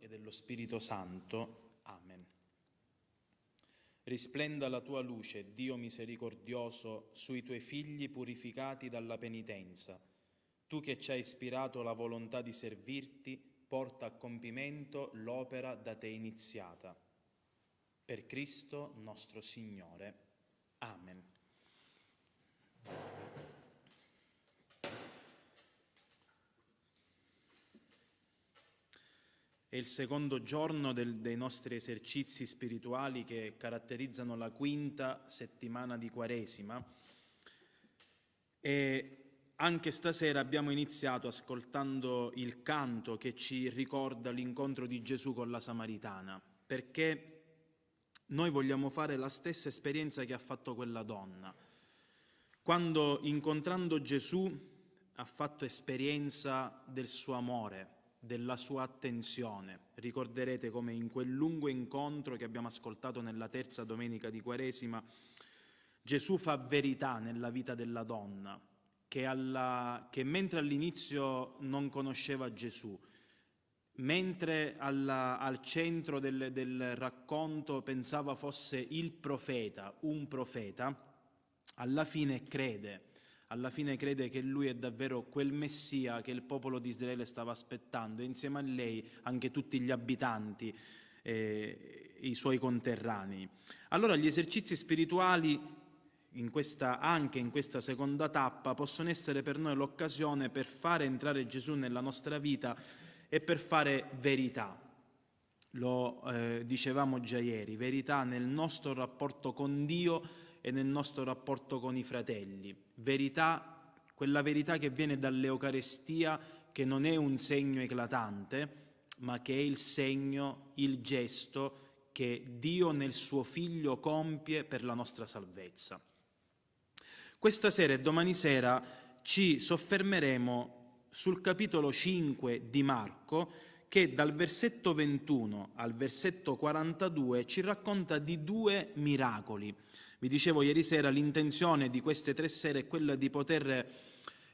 e dello Spirito Santo. Amen. Risplenda la tua luce, Dio misericordioso, sui tuoi figli purificati dalla penitenza. Tu che ci hai ispirato la volontà di servirti, porta a compimento l'opera da te iniziata. Per Cristo nostro Signore. Amen. È il secondo giorno del, dei nostri esercizi spirituali che caratterizzano la quinta settimana di Quaresima e anche stasera abbiamo iniziato ascoltando il canto che ci ricorda l'incontro di Gesù con la Samaritana, perché noi vogliamo fare la stessa esperienza che ha fatto quella donna. Quando incontrando Gesù ha fatto esperienza del suo amore, della sua attenzione. Ricorderete come in quel lungo incontro che abbiamo ascoltato nella terza domenica di Quaresima, Gesù fa verità nella vita della donna, che, alla, che mentre all'inizio non conosceva Gesù, mentre alla, al centro del, del racconto pensava fosse il profeta, un profeta, alla fine crede alla fine crede che lui è davvero quel Messia che il popolo di Israele stava aspettando e insieme a lei anche tutti gli abitanti e eh, i suoi conterranei. Allora gli esercizi spirituali in questa, anche in questa seconda tappa possono essere per noi l'occasione per fare entrare Gesù nella nostra vita e per fare verità. Lo eh, dicevamo già ieri, verità nel nostro rapporto con Dio e nel nostro rapporto con i fratelli. Verità, quella verità che viene dall'Eucarestia, che non è un segno eclatante, ma che è il segno, il gesto che Dio nel suo Figlio compie per la nostra salvezza. Questa sera e domani sera ci soffermeremo sul capitolo 5 di Marco, che dal versetto 21 al versetto 42 ci racconta di due miracoli. Vi dicevo ieri sera, l'intenzione di queste tre sere è quella di poter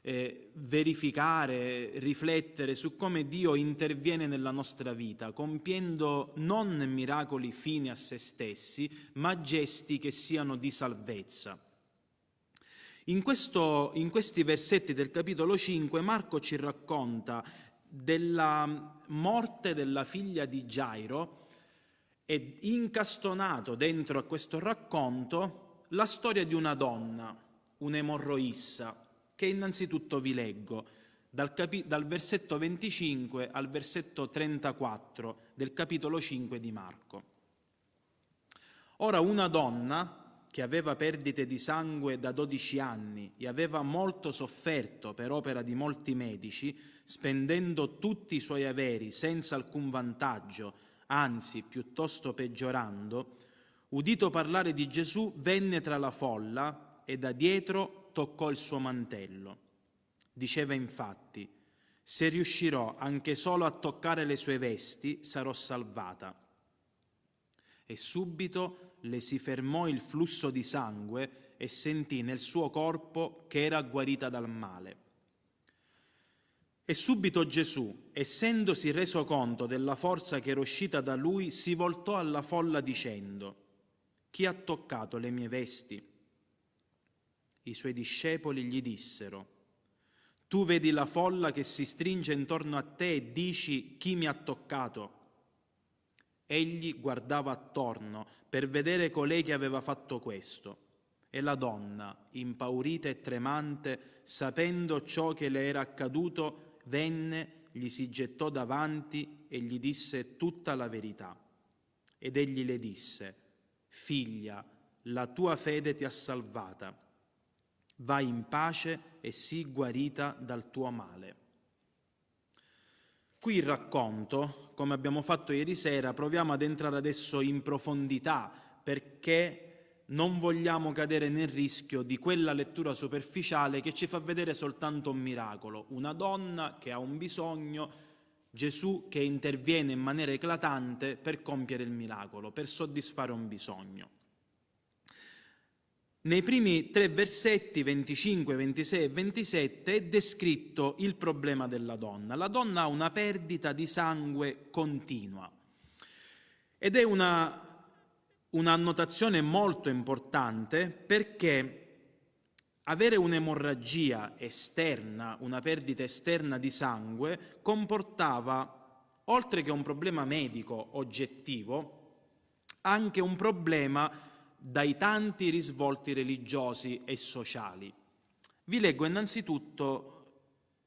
eh, verificare, riflettere su come Dio interviene nella nostra vita, compiendo non miracoli fini a se stessi, ma gesti che siano di salvezza. In, questo, in questi versetti del capitolo 5 Marco ci racconta della morte della figlia di Gairo è incastonato dentro a questo racconto la storia di una donna, un'emorroissa, che innanzitutto vi leggo dal, capi- dal versetto 25 al versetto 34 del capitolo 5 di Marco. Ora una donna che aveva perdite di sangue da 12 anni e aveva molto sofferto per opera di molti medici, spendendo tutti i suoi averi senza alcun vantaggio, anzi piuttosto peggiorando, udito parlare di Gesù, venne tra la folla e da dietro toccò il suo mantello. Diceva infatti, se riuscirò anche solo a toccare le sue vesti, sarò salvata. E subito le si fermò il flusso di sangue e sentì nel suo corpo che era guarita dal male. E subito Gesù, essendosi reso conto della forza che era uscita da lui, si voltò alla folla dicendo, Chi ha toccato le mie vesti? I suoi discepoli gli dissero, Tu vedi la folla che si stringe intorno a te e dici, Chi mi ha toccato? Egli guardava attorno per vedere colei che aveva fatto questo. E la donna, impaurita e tremante, sapendo ciò che le era accaduto, venne, gli si gettò davanti e gli disse tutta la verità. Ed egli le disse, Figlia, la tua fede ti ha salvata. Vai in pace e sii guarita dal tuo male. Qui il racconto, come abbiamo fatto ieri sera, proviamo ad entrare adesso in profondità perché non vogliamo cadere nel rischio di quella lettura superficiale che ci fa vedere soltanto un miracolo, una donna che ha un bisogno, Gesù che interviene in maniera eclatante per compiere il miracolo, per soddisfare un bisogno. Nei primi tre versetti, 25, 26 e 27, è descritto il problema della donna. La donna ha una perdita di sangue continua ed è una, un'annotazione molto importante perché avere un'emorragia esterna, una perdita esterna di sangue, comportava, oltre che un problema medico oggettivo, anche un problema dai tanti risvolti religiosi e sociali. Vi leggo innanzitutto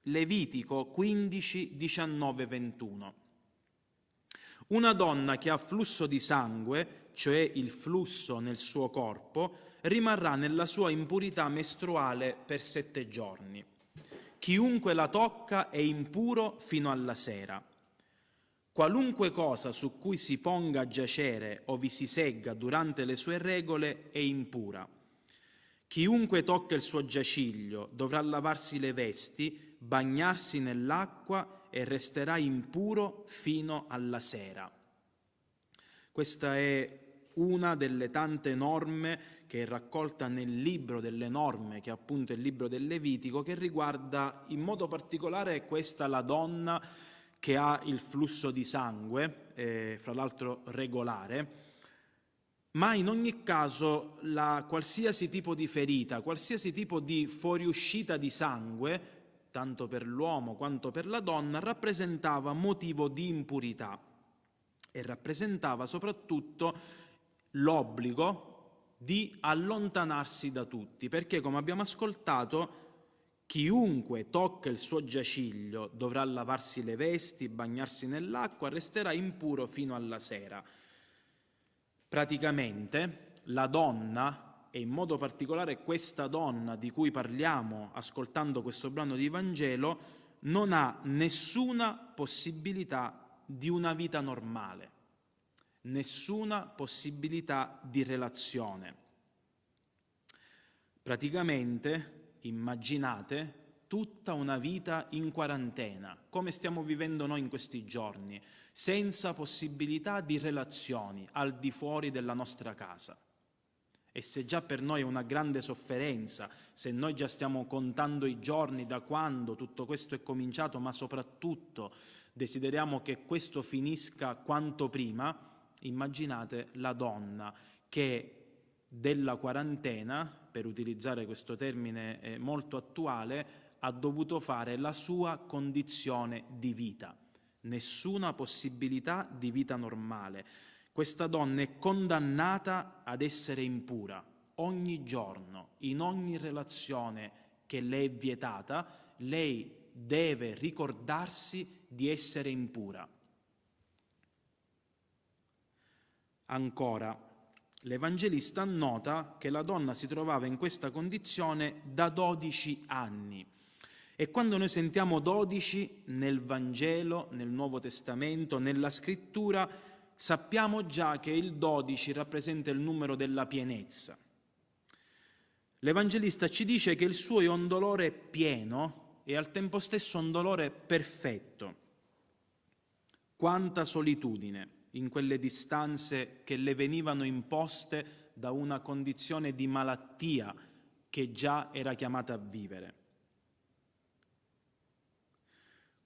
Levitico 15, 19, 21. Una donna che ha flusso di sangue, cioè il flusso nel suo corpo, rimarrà nella sua impurità mestruale per sette giorni. Chiunque la tocca è impuro fino alla sera. Qualunque cosa su cui si ponga a giacere o vi si segga durante le sue regole è impura. Chiunque tocca il suo giaciglio dovrà lavarsi le vesti, bagnarsi nell'acqua e resterà impuro fino alla sera. Questa è una delle tante norme che è raccolta nel libro delle norme, che è appunto il libro del Levitico, che riguarda in modo particolare questa la donna che ha il flusso di sangue, eh, fra l'altro regolare, ma in ogni caso la, qualsiasi tipo di ferita, qualsiasi tipo di fuoriuscita di sangue, tanto per l'uomo quanto per la donna, rappresentava motivo di impurità e rappresentava soprattutto l'obbligo di allontanarsi da tutti, perché come abbiamo ascoltato Chiunque tocca il suo giaciglio dovrà lavarsi le vesti, bagnarsi nell'acqua, resterà impuro fino alla sera. Praticamente la donna, e in modo particolare questa donna di cui parliamo ascoltando questo brano di Vangelo, non ha nessuna possibilità di una vita normale, nessuna possibilità di relazione. Praticamente immaginate tutta una vita in quarantena, come stiamo vivendo noi in questi giorni, senza possibilità di relazioni al di fuori della nostra casa. E se già per noi è una grande sofferenza, se noi già stiamo contando i giorni da quando tutto questo è cominciato, ma soprattutto desideriamo che questo finisca quanto prima, immaginate la donna che della quarantena per utilizzare questo termine eh, molto attuale, ha dovuto fare la sua condizione di vita. Nessuna possibilità di vita normale. Questa donna è condannata ad essere impura ogni giorno, in ogni relazione che le è vietata, lei deve ricordarsi di essere impura. Ancora, L'Evangelista annota che la donna si trovava in questa condizione da 12 anni. E quando noi sentiamo 12 nel Vangelo, nel Nuovo Testamento, nella Scrittura, sappiamo già che il 12 rappresenta il numero della pienezza. L'Evangelista ci dice che il suo è un dolore pieno e al tempo stesso un dolore perfetto. Quanta solitudine! in quelle distanze che le venivano imposte da una condizione di malattia che già era chiamata a vivere.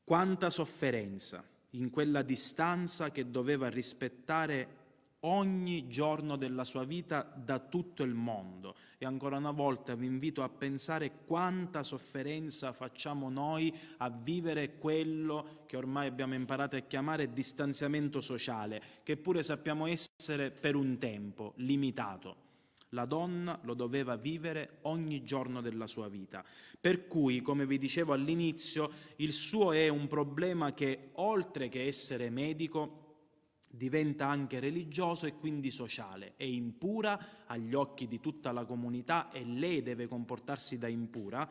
Quanta sofferenza in quella distanza che doveva rispettare ogni giorno della sua vita da tutto il mondo. E ancora una volta vi invito a pensare quanta sofferenza facciamo noi a vivere quello che ormai abbiamo imparato a chiamare distanziamento sociale, che pure sappiamo essere per un tempo limitato. La donna lo doveva vivere ogni giorno della sua vita. Per cui, come vi dicevo all'inizio, il suo è un problema che, oltre che essere medico, diventa anche religioso e quindi sociale, è impura agli occhi di tutta la comunità e lei deve comportarsi da impura,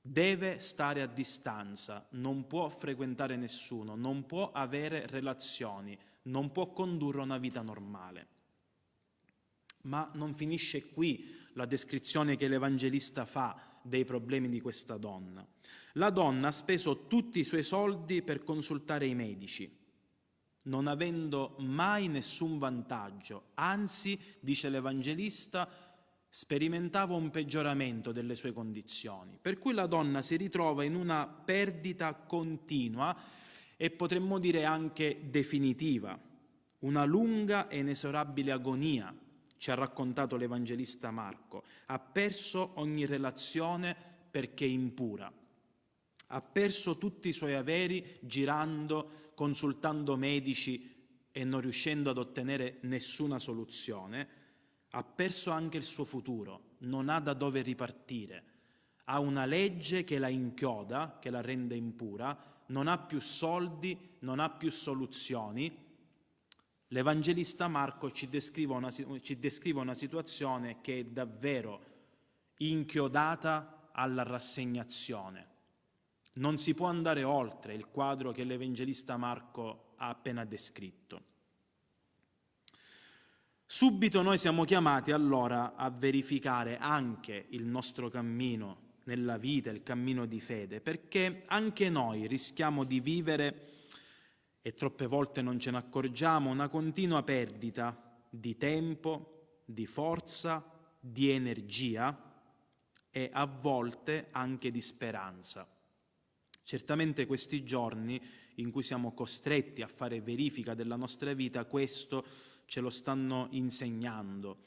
deve stare a distanza, non può frequentare nessuno, non può avere relazioni, non può condurre una vita normale. Ma non finisce qui la descrizione che l'Evangelista fa dei problemi di questa donna. La donna ha speso tutti i suoi soldi per consultare i medici non avendo mai nessun vantaggio, anzi, dice l'Evangelista, sperimentava un peggioramento delle sue condizioni, per cui la donna si ritrova in una perdita continua e potremmo dire anche definitiva, una lunga e inesorabile agonia, ci ha raccontato l'Evangelista Marco, ha perso ogni relazione perché impura ha perso tutti i suoi averi girando, consultando medici e non riuscendo ad ottenere nessuna soluzione, ha perso anche il suo futuro, non ha da dove ripartire, ha una legge che la inchioda, che la rende impura, non ha più soldi, non ha più soluzioni. L'Evangelista Marco ci descrive una, ci descrive una situazione che è davvero inchiodata alla rassegnazione non si può andare oltre il quadro che l'Evangelista Marco ha appena descritto. Subito noi siamo chiamati allora a verificare anche il nostro cammino nella vita, il cammino di fede, perché anche noi rischiamo di vivere, e troppe volte non ce ne accorgiamo, una continua perdita di tempo, di forza, di energia e a volte anche di speranza. Certamente questi giorni in cui siamo costretti a fare verifica della nostra vita, questo ce lo stanno insegnando.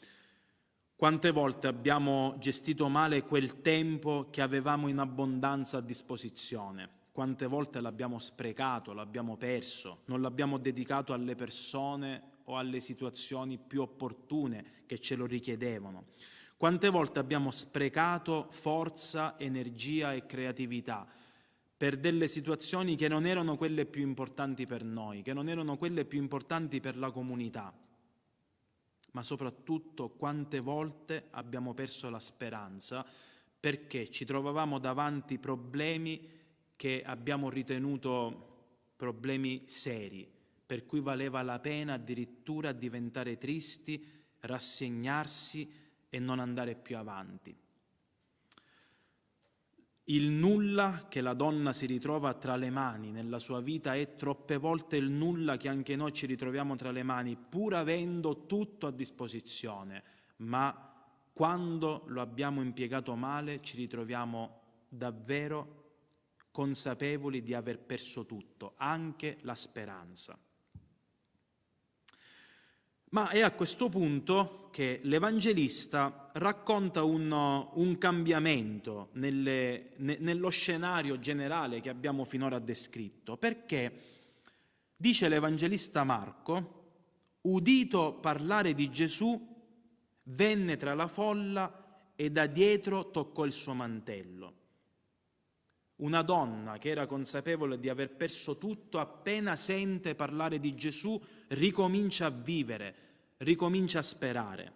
Quante volte abbiamo gestito male quel tempo che avevamo in abbondanza a disposizione? Quante volte l'abbiamo sprecato, l'abbiamo perso, non l'abbiamo dedicato alle persone o alle situazioni più opportune che ce lo richiedevano? Quante volte abbiamo sprecato forza, energia e creatività per delle situazioni che non erano quelle più importanti per noi, che non erano quelle più importanti per la comunità, ma soprattutto quante volte abbiamo perso la speranza perché ci trovavamo davanti problemi che abbiamo ritenuto problemi seri, per cui valeva la pena addirittura diventare tristi, rassegnarsi e non andare più avanti. Il nulla che la donna si ritrova tra le mani nella sua vita è troppe volte il nulla che anche noi ci ritroviamo tra le mani, pur avendo tutto a disposizione, ma quando lo abbiamo impiegato male ci ritroviamo davvero consapevoli di aver perso tutto, anche la speranza. Ma è a questo punto che l'Evangelista racconta un, un cambiamento nelle, ne, nello scenario generale che abbiamo finora descritto, perché dice l'Evangelista Marco, udito parlare di Gesù, venne tra la folla e da dietro toccò il suo mantello. Una donna che era consapevole di aver perso tutto, appena sente parlare di Gesù, ricomincia a vivere, ricomincia a sperare.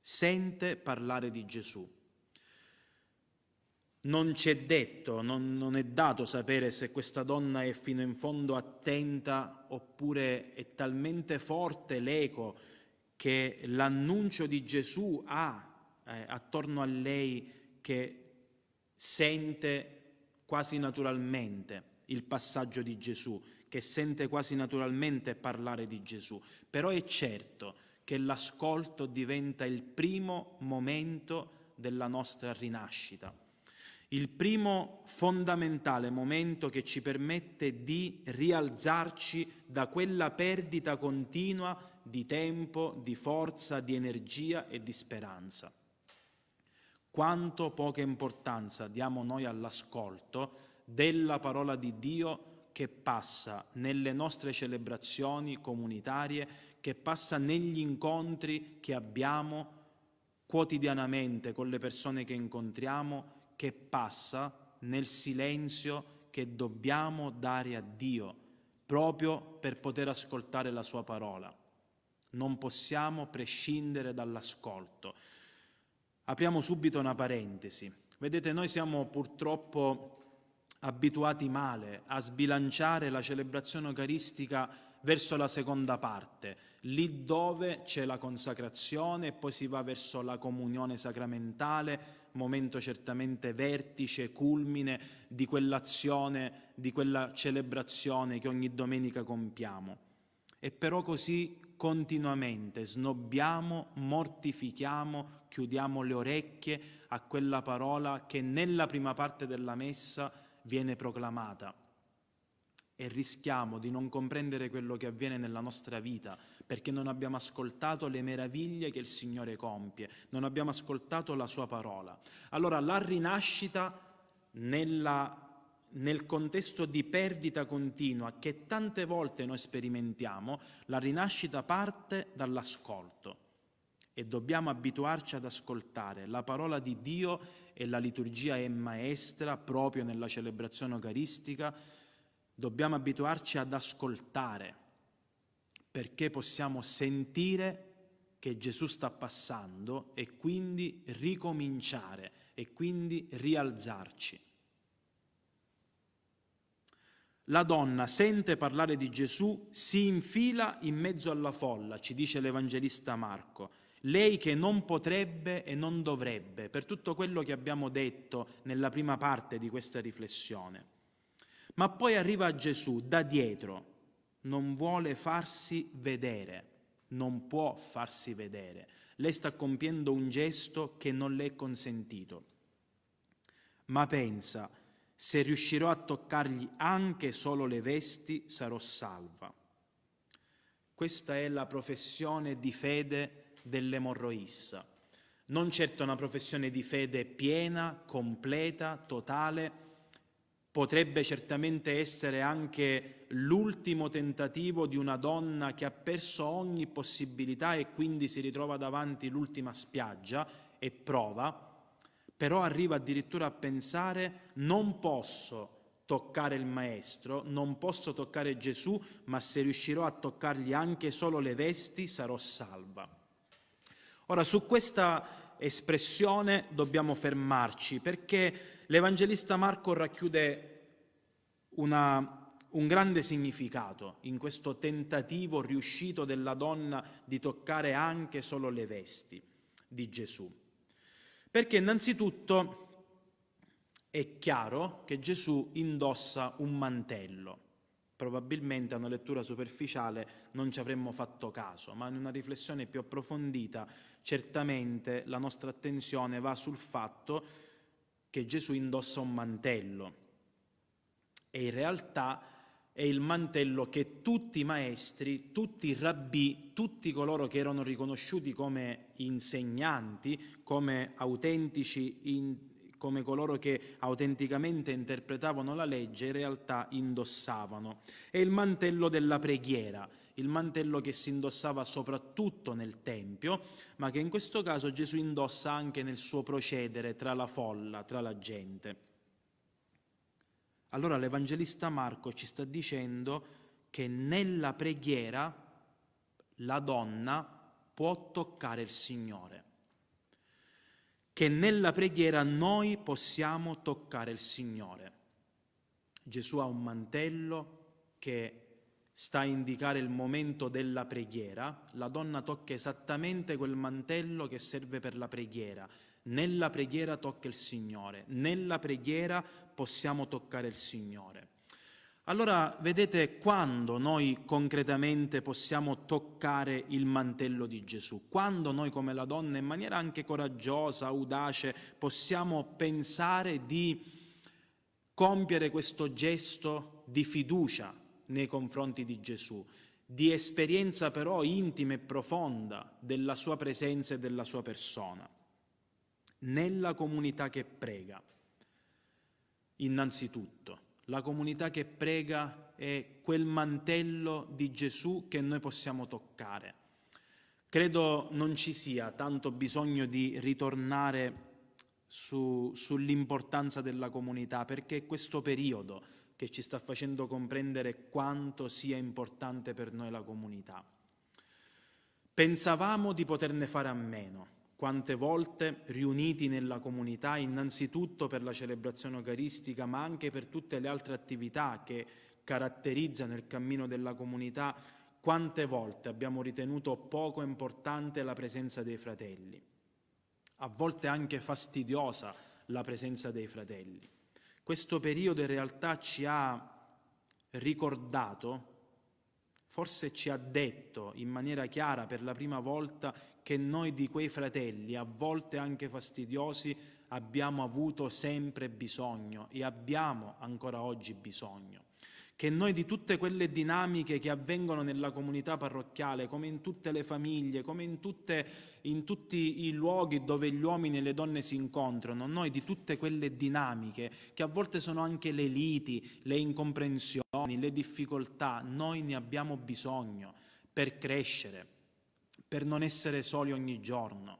Sente parlare di Gesù. Non ci è detto, non, non, è dato sapere se questa donna è fino in fondo attenta oppure è talmente forte l'eco che l'annuncio di Gesù ha eh, attorno a lei che sente quasi naturalmente il passaggio di Gesù, che sente quasi naturalmente parlare di Gesù, però è certo che l'ascolto diventa il primo momento della nostra rinascita, il primo fondamentale momento che ci permette di rialzarci da quella perdita continua di tempo, di forza, di energia e di speranza. Quanto poca importanza diamo noi all'ascolto della parola di Dio che passa nelle nostre celebrazioni comunitarie, che passa negli incontri che abbiamo quotidianamente con le persone che incontriamo, che passa nel silenzio che dobbiamo dare a Dio proprio per poter ascoltare la sua parola. Non possiamo prescindere dall'ascolto. Apriamo subito una parentesi. Vedete, noi siamo purtroppo abituati male a sbilanciare la celebrazione eucaristica verso la seconda parte, lì dove c'è la consacrazione e poi si va verso la comunione sacramentale, momento certamente vertice, culmine di quell'azione, di quella celebrazione che ogni domenica compiamo. E però così continuamente, snobbiamo, mortifichiamo, chiudiamo le orecchie a quella parola che nella prima parte della messa viene proclamata e rischiamo di non comprendere quello che avviene nella nostra vita perché non abbiamo ascoltato le meraviglie che il Signore compie, non abbiamo ascoltato la sua parola. Allora la rinascita nella nel contesto di perdita continua che tante volte noi sperimentiamo, la rinascita parte dall'ascolto e dobbiamo abituarci ad ascoltare. La parola di Dio e la liturgia è maestra proprio nella celebrazione eucaristica. Dobbiamo abituarci ad ascoltare perché possiamo sentire che Gesù sta passando e quindi ricominciare e quindi rialzarci la donna sente parlare di Gesù, si infila in mezzo alla folla, ci dice l'Evangelista Marco. Lei che non potrebbe e non dovrebbe, per tutto quello che abbiamo detto nella prima parte di questa riflessione. Ma poi arriva Gesù da dietro, non vuole farsi vedere, non può farsi vedere. Lei sta compiendo un gesto che non le è consentito. Ma pensa, se riuscirò a toccargli anche solo le vesti, sarò salva. Questa è la professione di fede dell'emorroissa. Non certo una professione di fede piena, completa, totale, potrebbe certamente essere anche l'ultimo tentativo di una donna che ha perso ogni possibilità e quindi si ritrova davanti l'ultima spiaggia e prova, però arriva addirittura a pensare non posso toccare il Maestro, non posso toccare Gesù, ma se riuscirò a toccargli anche solo le vesti sarò salva. Ora, su questa espressione dobbiamo fermarci perché l'Evangelista Marco racchiude una, un grande significato in questo tentativo riuscito della donna di toccare anche solo le vesti di Gesù. Perché innanzitutto è chiaro che Gesù indossa un mantello. Probabilmente a una lettura superficiale non ci avremmo fatto caso, ma in una riflessione più approfondita certamente la nostra attenzione va sul fatto che Gesù indossa un mantello e in realtà è il mantello che tutti i maestri, tutti i rabbì, tutti coloro che erano riconosciuti come insegnanti, come autentici, in, come coloro che autenticamente interpretavano la legge, in realtà indossavano. È il mantello della preghiera, il mantello che si indossava soprattutto nel Tempio, ma che in questo caso Gesù indossa anche nel suo procedere tra la folla, tra la gente. Allora l'Evangelista Marco ci sta dicendo che nella preghiera la donna può toccare il Signore, che nella preghiera noi possiamo toccare il Signore. Gesù ha un mantello che sta a indicare il momento della preghiera, la donna tocca esattamente quel mantello che serve per la preghiera, nella preghiera tocca il Signore, nella preghiera possiamo toccare il Signore. Allora vedete quando noi concretamente possiamo toccare il mantello di Gesù, quando noi come la donna in maniera anche coraggiosa, audace, possiamo pensare di compiere questo gesto di fiducia nei confronti di Gesù, di esperienza però intima e profonda della sua presenza e della sua persona nella comunità che prega. Innanzitutto, la comunità che prega è quel mantello di Gesù che noi possiamo toccare. Credo non ci sia tanto bisogno di ritornare su, sull'importanza della comunità, perché è questo periodo che ci sta facendo comprendere quanto sia importante per noi la comunità. Pensavamo di poterne fare a meno, quante volte riuniti nella comunità, innanzitutto per la celebrazione eucaristica, ma anche per tutte le altre attività che caratterizzano il cammino della comunità, quante volte abbiamo ritenuto poco importante la presenza dei fratelli, a volte anche fastidiosa la presenza dei fratelli. Questo periodo in realtà ci ha ricordato Forse ci ha detto in maniera chiara per la prima volta che noi di quei fratelli, a volte anche fastidiosi, abbiamo avuto sempre bisogno e abbiamo ancora oggi bisogno. Che noi di tutte quelle dinamiche che avvengono nella comunità parrocchiale, come in tutte le famiglie, come in, tutte, in tutti i luoghi dove gli uomini e le donne si incontrano, noi di tutte quelle dinamiche che a volte sono anche le liti, le incomprensioni, bisogni, le difficoltà, noi ne abbiamo bisogno per crescere, per non essere soli ogni giorno.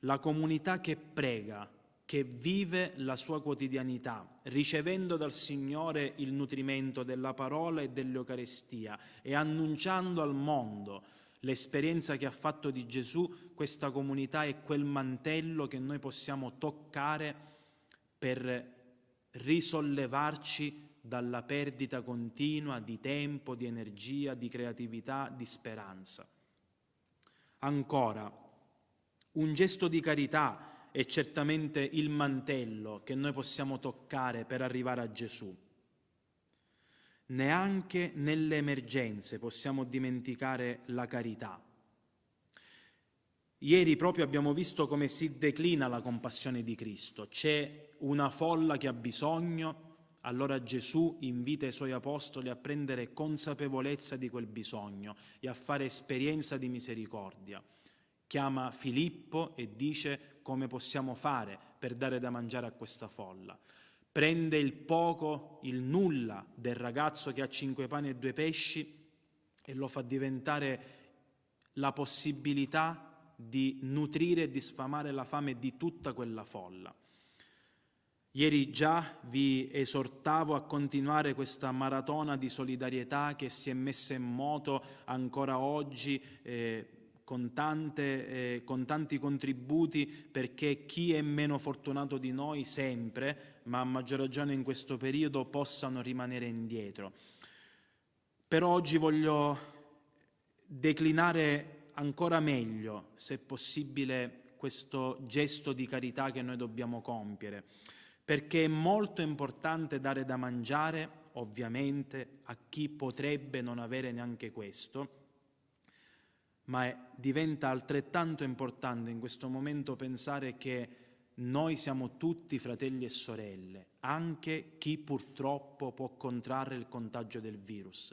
La comunità che prega, che vive la sua quotidianità, ricevendo dal Signore il nutrimento della parola e dell'Eucarestia e annunciando al mondo l'esperienza che ha fatto di Gesù, questa comunità è quel mantello che noi possiamo toccare per risollevarci dalla perdita continua di tempo, di energia, di creatività, di speranza. Ancora, un gesto di carità è certamente il mantello che noi possiamo toccare per arrivare a Gesù. Neanche nelle emergenze possiamo dimenticare la carità. Ieri proprio abbiamo visto come si declina la compassione di Cristo. C'è una folla che ha bisogno allora Gesù invita i suoi apostoli a prendere consapevolezza di quel bisogno e a fare esperienza di misericordia. Chiama Filippo e dice come possiamo fare per dare da mangiare a questa folla. Prende il poco, il nulla del ragazzo che ha cinque pani e due pesci e lo fa diventare la possibilità di nutrire e di sfamare la fame di tutta quella folla. Ieri già vi esortavo a continuare questa maratona di solidarietà che si è messa in moto ancora oggi. Eh, con, tante, eh, con, tanti contributi perché chi è meno fortunato di noi sempre, ma a maggior ragione in questo periodo, possano rimanere indietro. Però oggi voglio declinare ancora meglio, se possibile, questo gesto di carità che noi dobbiamo compiere perché è molto importante dare da mangiare, ovviamente, a chi potrebbe non avere neanche questo, ma è, diventa altrettanto importante in questo momento pensare che noi siamo tutti fratelli e sorelle, anche chi purtroppo può contrarre il contagio del virus.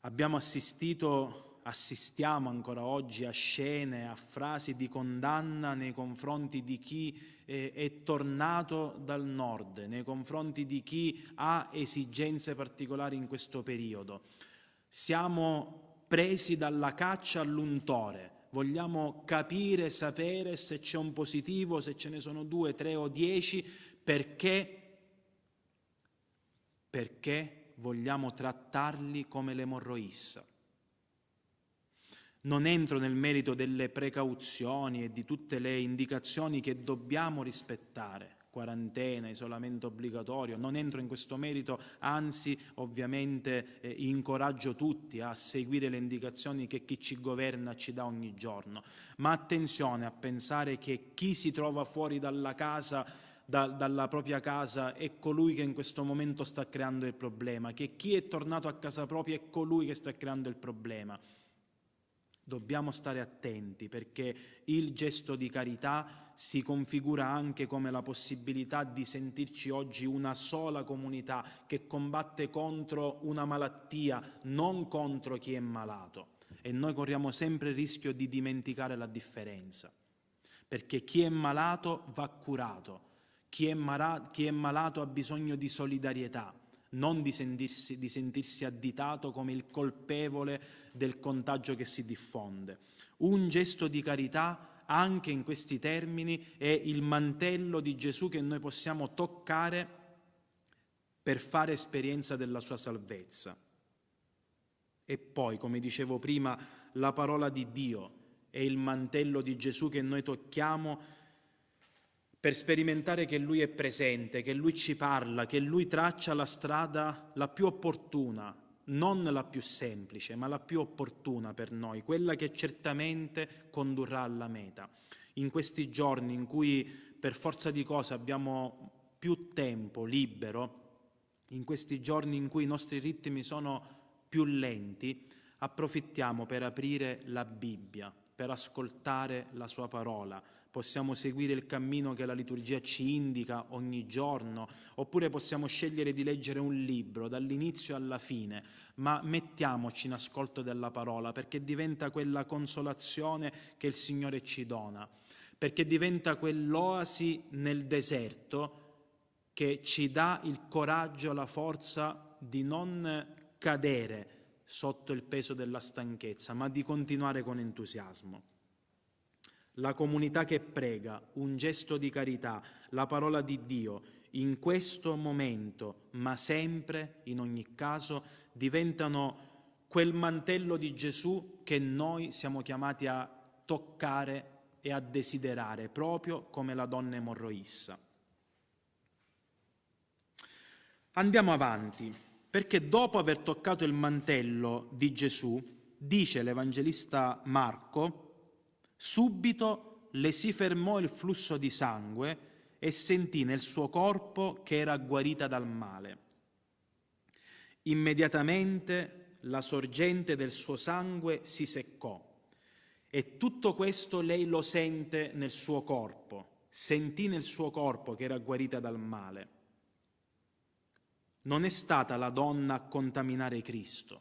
Abbiamo assistito assistiamo ancora oggi a scene, a frasi di condanna nei confronti di chi eh, è tornato dal nord, nei confronti di chi ha esigenze particolari in questo periodo. Siamo presi dalla caccia all'untore. Vogliamo capire, sapere se c'è un positivo, se ce ne sono due, tre o dieci, perché, perché vogliamo trattarli come l'emorroissa non entro nel merito delle precauzioni e di tutte le indicazioni che dobbiamo rispettare, quarantena, isolamento obbligatorio, non entro in questo merito, anzi ovviamente eh, incoraggio tutti a seguire le indicazioni che chi ci governa ci dà ogni giorno, ma attenzione a pensare che chi si trova fuori dalla casa da, dalla propria casa è colui che in questo momento sta creando il problema, che chi è tornato a casa propria è colui che sta creando il problema. Dobbiamo stare attenti perché il gesto di carità si configura anche come la possibilità di sentirci oggi una sola comunità che combatte contro una malattia, non contro chi è malato. E noi corriamo sempre il rischio di dimenticare la differenza, perché chi è malato va curato, chi è, mara- chi è malato ha bisogno di solidarietà non di sentirsi, di sentirsi additato come il colpevole del contagio che si diffonde. Un gesto di carità anche in questi termini è il mantello di Gesù che noi possiamo toccare per fare esperienza della sua salvezza. E poi, come dicevo prima, la parola di Dio è il mantello di Gesù che noi tocchiamo per sperimentare che Lui è presente, che Lui ci parla, che Lui traccia la strada la più opportuna, non la più semplice, ma la più opportuna per noi, quella che certamente condurrà alla meta. In questi giorni in cui per forza di cose abbiamo più tempo libero, in questi giorni in cui i nostri ritmi sono più lenti, approfittiamo per aprire la Bibbia, per ascoltare la sua parola, possiamo seguire il cammino che la liturgia ci indica ogni giorno, oppure possiamo scegliere di leggere un libro dall'inizio alla fine, ma mettiamoci in ascolto della parola perché diventa quella consolazione che il Signore ci dona, perché diventa quell'oasi nel deserto che ci dà il coraggio, la forza di non cadere sotto il peso della stanchezza, ma di continuare con entusiasmo. La comunità che prega, un gesto di carità, la parola di Dio, in questo momento, ma sempre, in ogni caso, diventano quel mantello di Gesù che noi siamo chiamati a toccare e a desiderare, proprio come la donna emorroissa. Andiamo avanti perché dopo aver toccato il mantello di Gesù, dice l'Evangelista Marco, subito le si fermò il flusso di sangue e sentì nel suo corpo che era guarita dal male. Immediatamente la sorgente del suo sangue si seccò e tutto questo lei lo sente nel suo corpo, sentì nel suo corpo che era guarita dal male non è stata la donna a contaminare Cristo,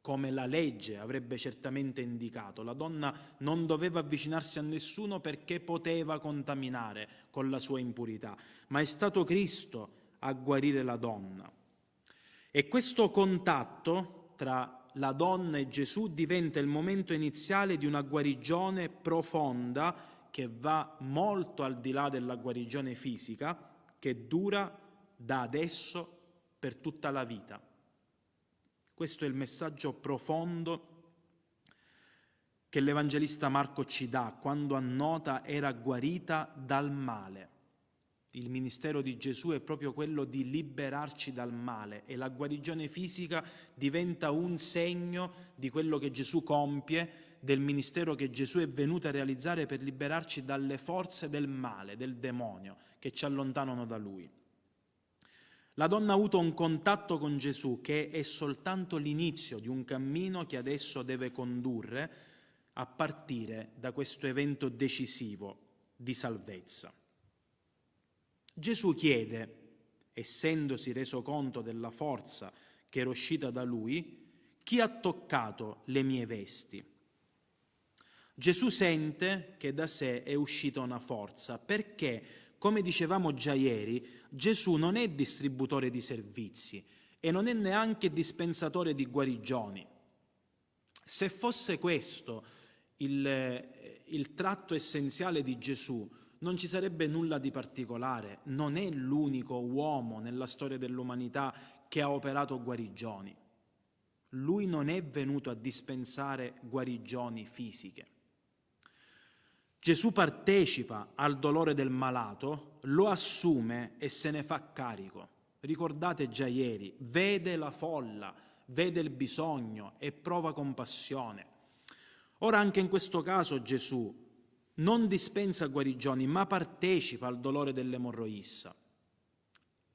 come la legge avrebbe certamente indicato. La donna non doveva avvicinarsi a nessuno perché poteva contaminare con la sua impurità, ma è stato Cristo a guarire la donna. E questo contatto tra la donna e Gesù diventa il momento iniziale di una guarigione profonda che va molto al di là della guarigione fisica, che dura da adesso per tutta la vita. Questo è il messaggio profondo che l'Evangelista Marco ci dà quando annota era guarita dal male. Il ministero di Gesù è proprio quello di liberarci dal male e la guarigione fisica diventa un segno di quello che Gesù compie, del ministero che Gesù è venuto a realizzare per liberarci dalle forze del male, del demonio, che ci allontanano da lui. La donna ha avuto un contatto con Gesù che è soltanto l'inizio di un cammino che adesso deve condurre a partire da questo evento decisivo di salvezza. Gesù chiede, essendosi reso conto della forza che era uscita da lui, chi ha toccato le mie vesti? Gesù sente che da sé è uscita una forza perché come dicevamo già ieri, Gesù non è distributore di servizi e non è neanche dispensatore di guarigioni. Se fosse questo il, eh, il tratto essenziale di Gesù, non ci sarebbe nulla di particolare, non è l'unico uomo nella storia dell'umanità che ha operato guarigioni. Lui non è venuto a dispensare guarigioni fisiche. Gesù partecipa al dolore del malato, lo assume e se ne fa carico. Ricordate già ieri, vede la folla, vede il bisogno e prova compassione. Ora anche in questo caso Gesù non dispensa guarigioni, ma partecipa al dolore dell'emorroissa.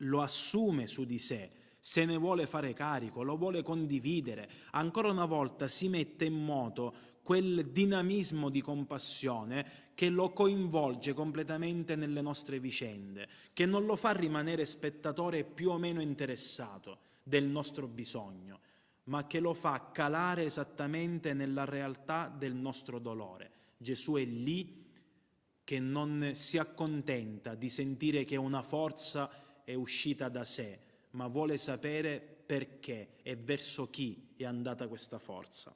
Lo assume su di sé, se ne vuole fare carico, lo vuole condividere. Ancora una volta si mette in moto quel dinamismo di compassione che lo coinvolge completamente nelle nostre vicende, che non lo fa rimanere spettatore più o meno interessato del nostro bisogno, ma che lo fa calare esattamente nella realtà del nostro dolore. Gesù è lì che non si accontenta di sentire che una forza è uscita da sé, ma vuole sapere perché e verso chi è andata questa forza.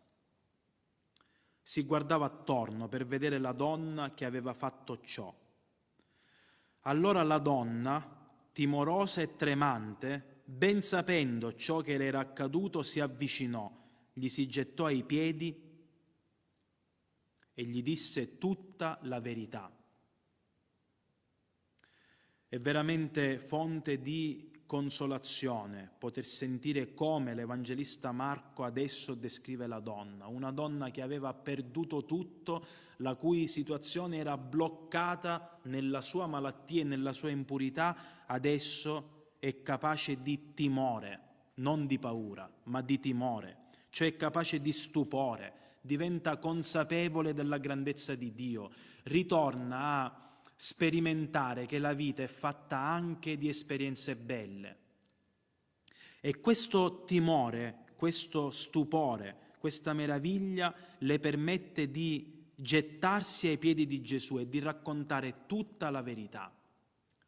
Si guardava attorno per vedere la donna che aveva fatto ciò. Allora la donna, timorosa e tremante, ben sapendo ciò che le era accaduto, si avvicinò, gli si gettò ai piedi e gli disse tutta la verità. È veramente fonte di consolazione poter sentire come l'Evangelista Marco adesso descrive la donna, una donna che aveva perduto tutto, la cui situazione era bloccata nella sua malattia e nella sua impurità, adesso è capace di timore, non di paura, ma di timore, cioè è capace di stupore, diventa consapevole della grandezza di Dio, ritorna a sperimentare che la vita è fatta anche di esperienze belle. E questo timore, questo stupore, questa meraviglia le permette di gettarsi ai piedi di Gesù e di raccontare tutta la verità.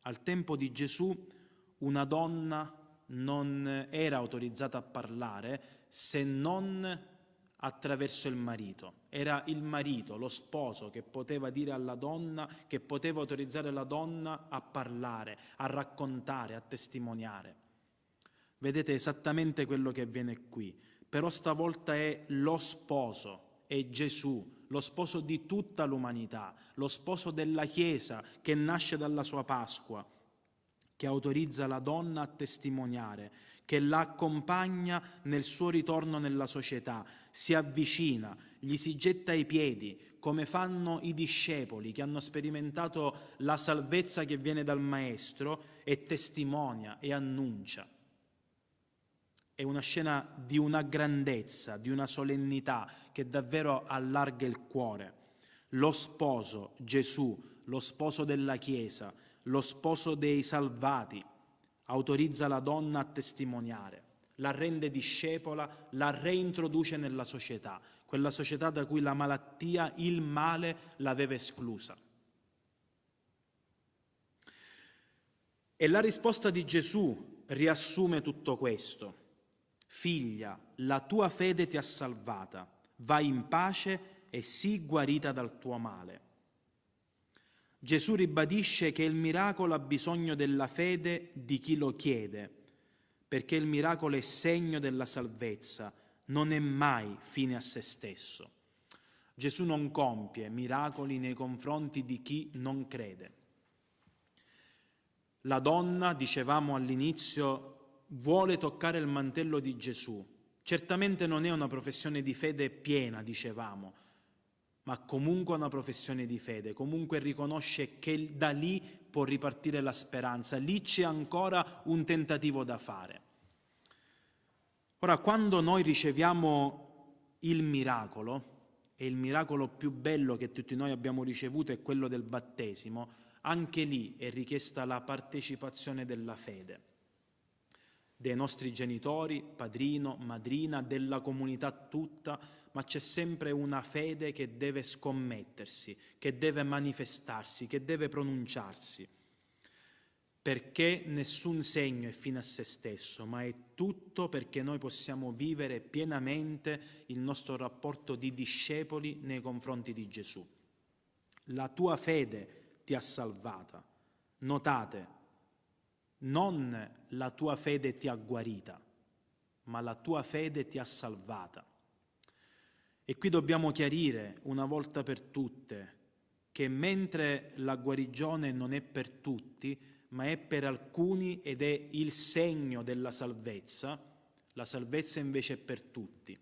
Al tempo di Gesù una donna non era autorizzata a parlare se non attraverso il marito era il marito, lo sposo che poteva dire alla donna, che poteva autorizzare la donna a parlare, a raccontare, a testimoniare. Vedete esattamente quello che avviene qui, però stavolta è lo sposo, è Gesù, lo sposo di tutta l'umanità, lo sposo della Chiesa che nasce dalla sua Pasqua, che autorizza la donna a testimoniare, che la accompagna nel suo ritorno nella società, si avvicina gli si getta ai piedi, come fanno i discepoli che hanno sperimentato la salvezza che viene dal Maestro e testimonia e annuncia. È una scena di una grandezza, di una solennità che davvero allarga il cuore. Lo sposo Gesù, lo sposo della Chiesa, lo sposo dei salvati, autorizza la donna a testimoniare, la rende discepola, la reintroduce nella società, quella società da cui la malattia, il male l'aveva esclusa. E la risposta di Gesù riassume tutto questo. Figlia, la tua fede ti ha salvata, vai in pace e sii guarita dal tuo male. Gesù ribadisce che il miracolo ha bisogno della fede di chi lo chiede, perché il miracolo è segno della salvezza non è mai fine a se stesso. Gesù non compie miracoli nei confronti di chi non crede. La donna, dicevamo all'inizio, vuole toccare il mantello di Gesù. Certamente non è una professione di fede piena, dicevamo, ma comunque una professione di fede, comunque riconosce che da lì può ripartire la speranza, lì c'è ancora un tentativo da fare. Ora, quando noi riceviamo il miracolo, e il miracolo più bello che tutti noi abbiamo ricevuto è quello del battesimo, anche lì è richiesta la partecipazione della fede dei nostri genitori, padrino, madrina, della comunità tutta, ma c'è sempre una fede che deve scommettersi, che deve manifestarsi, che deve pronunciarsi perché nessun segno è fine a se stesso, ma è tutto perché noi possiamo vivere pienamente il nostro rapporto di discepoli nei confronti di Gesù. La tua fede ti ha salvata. Notate, non la tua fede ti ha guarita, ma la tua fede ti ha salvata. E qui dobbiamo chiarire una volta per tutte che mentre la guarigione non è per tutti, ma è per alcuni ed è il segno della salvezza, la salvezza invece è per tutti.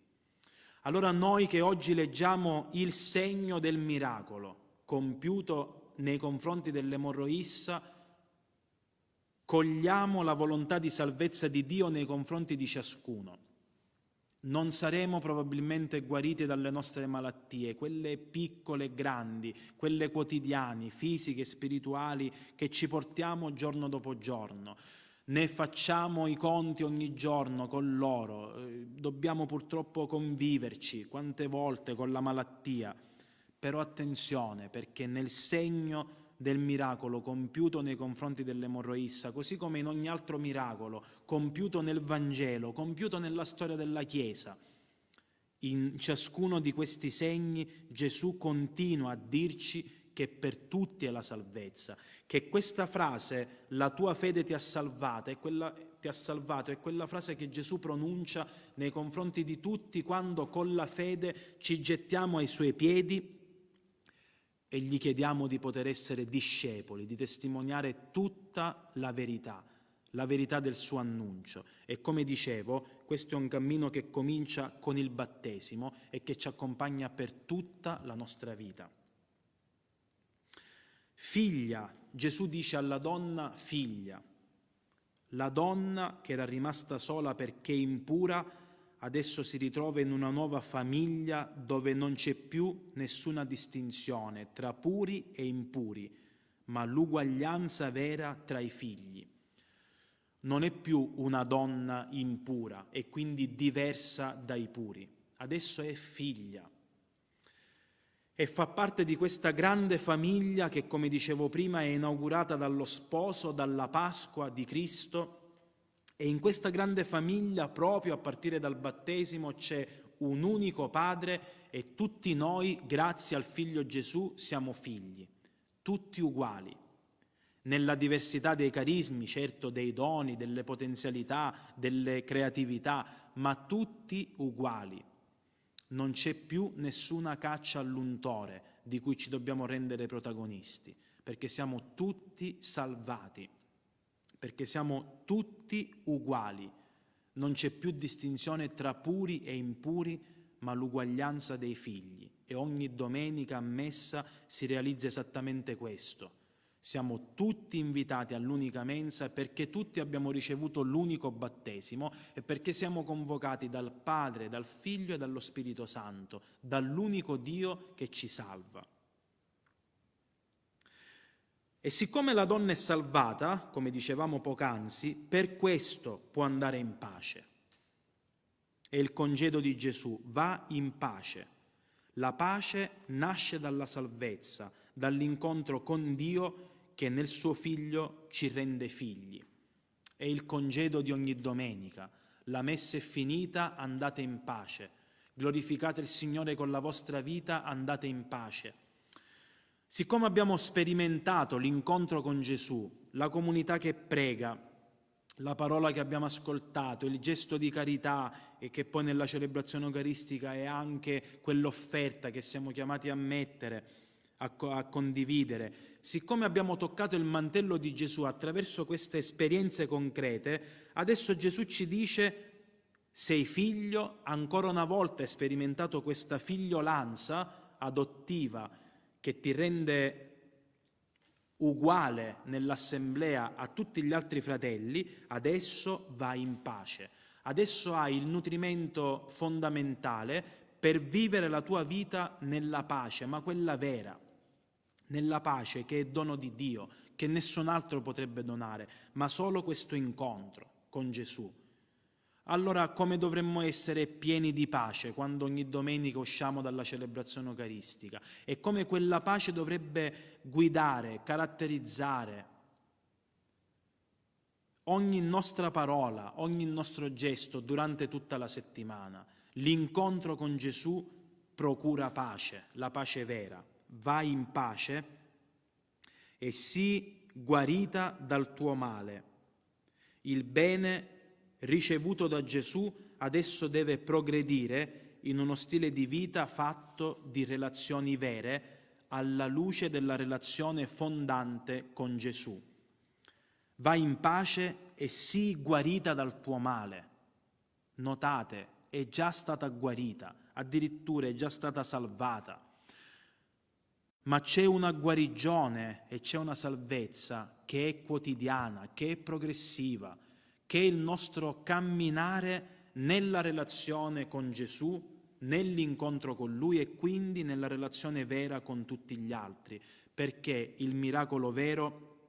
Allora noi che oggi leggiamo il segno del miracolo compiuto nei confronti dell'emorroissa, cogliamo la volontà di salvezza di Dio nei confronti di ciascuno non saremo probabilmente guariti dalle nostre malattie, quelle piccole e grandi, quelle quotidiane, fisiche e spirituali che ci portiamo giorno dopo giorno. Ne facciamo i conti ogni giorno con loro, eh, dobbiamo purtroppo conviverci quante volte con la malattia, però attenzione perché nel segno del miracolo compiuto nei confronti dell'emorroissa, così come in ogni altro miracolo compiuto nel Vangelo, compiuto nella storia della Chiesa. In ciascuno di questi segni Gesù continua a dirci che per tutti è la salvezza, che questa frase, la tua fede ti ha salvata, è quella, ti ha salvato, è quella frase che Gesù pronuncia nei confronti di tutti quando con la fede ci gettiamo ai suoi piedi e gli chiediamo di poter essere discepoli, di testimoniare tutta la verità, la verità del suo annuncio. E come dicevo, questo è un cammino che comincia con il battesimo e che ci accompagna per tutta la nostra vita. Figlia, Gesù dice alla donna figlia, la donna che era rimasta sola perché impura, adesso si ritrova in una nuova famiglia dove non c'è più nessuna distinzione tra puri e impuri, ma l'uguaglianza vera tra i figli. Non è più una donna impura e quindi diversa dai puri, adesso è figlia. E fa parte di questa grande famiglia che, come dicevo prima, è inaugurata dallo sposo, dalla Pasqua di Cristo e in questa grande famiglia, proprio a partire dal battesimo, c'è un unico Padre e tutti noi, grazie al Figlio Gesù, siamo figli, tutti uguali. Nella diversità dei carismi, certo dei doni, delle potenzialità, delle creatività, ma tutti uguali. Non c'è più nessuna caccia all'untore di cui ci dobbiamo rendere protagonisti, perché siamo tutti salvati perché siamo tutti uguali. Non c'è più distinzione tra puri e impuri, ma l'uguaglianza dei figli. E ogni domenica a messa si realizza esattamente questo. Siamo tutti invitati all'unica mensa perché tutti abbiamo ricevuto l'unico battesimo e perché siamo convocati dal Padre, dal Figlio e dallo Spirito Santo, dall'unico Dio che ci salva. E siccome la donna è salvata, come dicevamo poc'anzi, per questo può andare in pace. È il congedo di Gesù, va in pace. La pace nasce dalla salvezza, dall'incontro con Dio che nel suo figlio ci rende figli. È il congedo di ogni domenica. La messa è finita, andate in pace. Glorificate il Signore con la vostra vita, andate in pace Siccome abbiamo sperimentato l'incontro con Gesù, la comunità che prega, la parola che abbiamo ascoltato, il gesto di carità e che poi nella celebrazione eucaristica è anche quell'offerta che siamo chiamati a mettere, a, co- a condividere, siccome abbiamo toccato il mantello di Gesù attraverso queste esperienze concrete, adesso Gesù ci dice sei figlio, ancora una volta hai sperimentato questa figliolanza adottiva che ti rende uguale nell'assemblea a tutti gli altri fratelli, adesso vai in pace. Adesso hai il nutrimento fondamentale per vivere la tua vita nella pace, ma quella vera, nella pace che è dono di Dio, che nessun altro potrebbe donare, ma solo questo incontro con Gesù allora come dovremmo essere pieni di pace quando ogni domenica usciamo dalla celebrazione eucaristica e come quella pace dovrebbe guidare, caratterizzare ogni nostra parola, ogni nostro gesto durante tutta la settimana. L'incontro con Gesù procura pace, la pace vera. Vai in pace e sii guarita dal tuo male. Il bene ricevuto da Gesù adesso deve progredire in uno stile di vita fatto di relazioni vere alla luce della relazione fondante con Gesù. Vai in pace e sii guarita dal tuo male. Notate, è già stata guarita, addirittura è già stata salvata. Ma c'è una guarigione e c'è una salvezza che è quotidiana, che è progressiva, che è il nostro camminare nella relazione con Gesù, nell'incontro con Lui e quindi nella relazione vera con tutti gli altri, perché il miracolo vero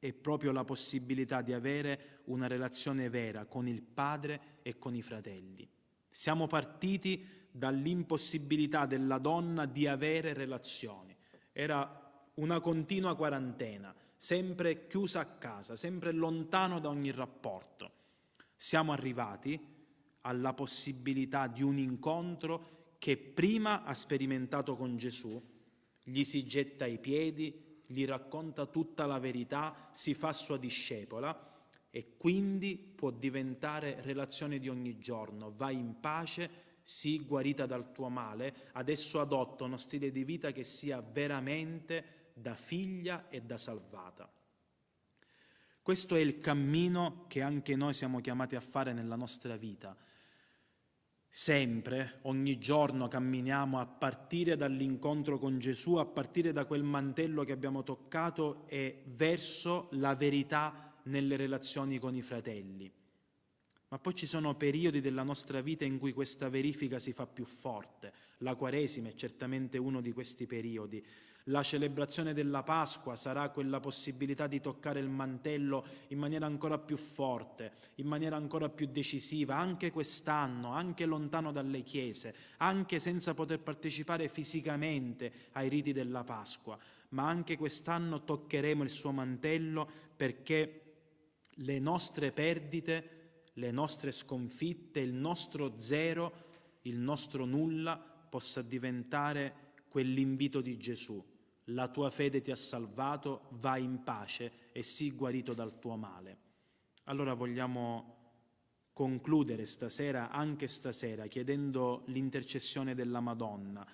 è proprio la possibilità di avere una relazione vera con il Padre e con i fratelli. Siamo partiti dall'impossibilità della donna di avere relazioni. Era una continua quarantena sempre chiusa a casa, sempre lontano da ogni rapporto. Siamo arrivati alla possibilità di un incontro che prima ha sperimentato con Gesù, gli si getta ai piedi, gli racconta tutta la verità, si fa sua discepola e quindi può diventare relazione di ogni giorno. Vai in pace, sii guarita dal tuo male, adesso adotta uno stile di vita che sia veramente da figlia e da salvata. Questo è il cammino che anche noi siamo chiamati a fare nella nostra vita. Sempre, ogni giorno camminiamo a partire dall'incontro con Gesù, a partire da quel mantello che abbiamo toccato e verso la verità nelle relazioni con i fratelli. Ma poi ci sono periodi della nostra vita in cui questa verifica si fa più forte. La Quaresima è certamente uno di questi periodi la celebrazione della Pasqua sarà quella possibilità di toccare il mantello in maniera ancora più forte, in maniera ancora più decisiva, anche quest'anno, anche lontano dalle chiese, anche senza poter partecipare fisicamente ai riti della Pasqua. Ma anche quest'anno toccheremo il suo mantello perché le nostre perdite le nostre sconfitte, il nostro zero, il nostro nulla possa diventare quell'invito di Gesù la tua fede ti ha salvato, vai in pace e sii guarito dal tuo male. Allora vogliamo concludere stasera, anche stasera, chiedendo l'intercessione della Madonna.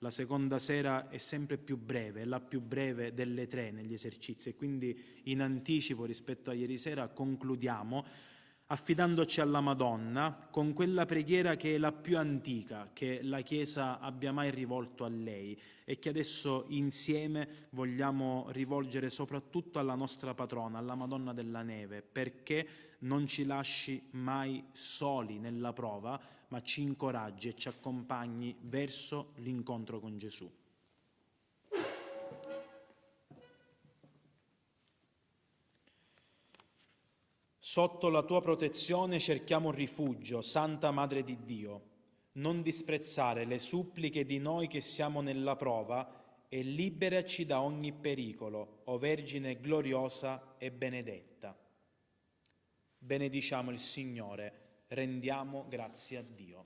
La seconda sera è sempre più breve, è la più breve delle tre negli esercizi e quindi in anticipo rispetto a ieri sera concludiamo affidandoci alla Madonna con quella preghiera che è la più antica che la Chiesa abbia mai rivolto a lei e che adesso insieme vogliamo rivolgere soprattutto alla nostra patrona, alla Madonna della Neve, perché non ci lasci mai soli nella prova, ma ci incoraggi e ci accompagni verso l'incontro con Gesù. Sotto la tua protezione cerchiamo rifugio, Santa Madre di Dio. Non disprezzare le suppliche di noi che siamo nella prova e liberaci da ogni pericolo, o Vergine gloriosa e benedetta. Benediciamo il Signore, rendiamo grazie a Dio.